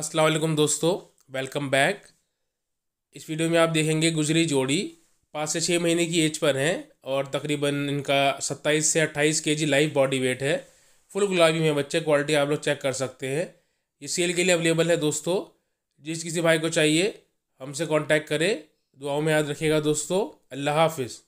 अस्सलाम वालेकुम दोस्तों वेलकम बैक इस वीडियो में आप देखेंगे गुजरी जोड़ी पाँच से छः महीने की एज पर हैं और तकरीबन इनका सत्ताईस से अट्ठाईस KG live body weight है फुल गुलाबी में बच्चे क्वालिटी आप लोग चेक कर सकते हैं ये सेल के लिए अवेलेबल है दोस्तों जिस किसी भाई को चाहिए हमसे कॉन्टैक्ट करें दुआओं में याद रखिएगा दोस्तों अल्लाह हाफिज़